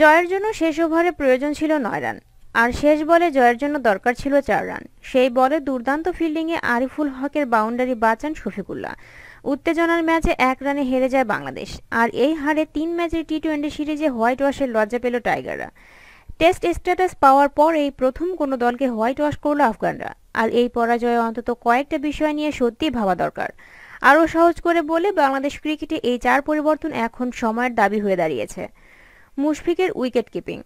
জয়ের জন্য শেষ ওভারে প্রয়োজন ছিল নয় রান আর শেষ বলে জয়ের জন্য দরকার ছিল চার রান সেই বলে দুর্দান্ত ফিল্ডিংয়ে আরিফুল হকের বাউন্ডারি বাঁচান শফিকুল্লাহ উত্তেজনার ম্যাচে এক রানে হেরে যায় বাংলাদেশ আর এই হারে তিন ম্যাচের টি টোয়েন্টি সিরিজে হোয়াইট ওয়াশের লজ্জা পেল টাইগাররা টেস্ট স্ট্যাটাস পাওয়ার পর এই প্রথম কোনো দলকে হোয়াইট ওয়াশ করল আফগানরা আর এই পরাজয়ে অন্তত কয়েকটা বিষয় নিয়ে সত্যিই ভাবা দরকার আরও সহজ করে বলে বাংলাদেশ ক্রিকেটে এই চার পরিবর্তন এখন সময়ের দাবি হয়ে দাঁড়িয়েছে মুশফিকের উইকেট কিপিং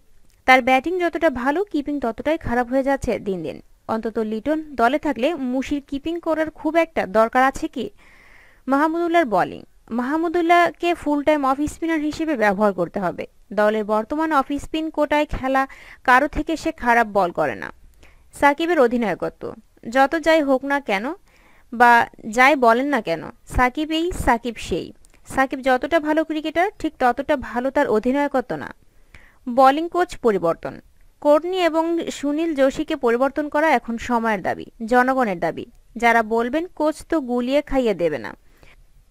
তার ব্যাটিং যতটা ভালো কিপিং ততটাই খারাপ হয়ে যাচ্ছে দিন দিন অন্তত লিটন দলে থাকলে মুশির কিপিং করার খুব একটা দরকার আছে কি মাহমুদুল্লার বলিং মাহমুদুল্লাহকে ফুল টাইম অফ স্পিনার হিসেবে ব্যবহার করতে হবে দলের বর্তমান অফ স্পিন কোটায় খেলা কারো থেকে সে খারাপ বল করে না সাকিবের অধিনায়কত্ব যত যাই হোক না কেন বা যাই বলেন না কেন সাকিব এই সাকিব সেই সাকিব যতটা ভালো ক্রিকেটার ঠিক ততটা ভালো তার অধিনায়কত্ব না বোলিং কোচ পরিবর্তন কর্নি এবং সুনীল যোশীকে পরিবর্তন করা এখন সময়ের দাবি জনগণের দাবি যারা বলবেন কোচ তো গুলিয়ে খাইয়ে দেবে না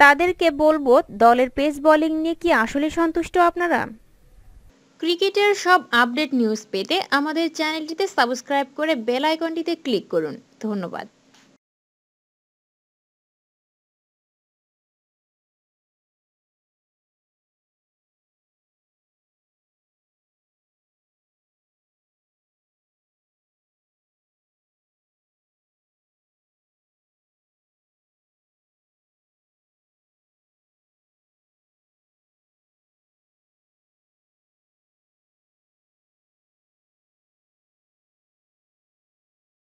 তাদেরকে বলবো দলের পেস বোলিং নিয়ে কি আসলে সন্তুষ্ট আপনারা ক্রিকেটের সব আপডেট নিউজ পেতে আমাদের চ্যানেলটিতে সাবস্ক্রাইব করে বেল আইকনটিতে ক্লিক করুন ধন্যবাদ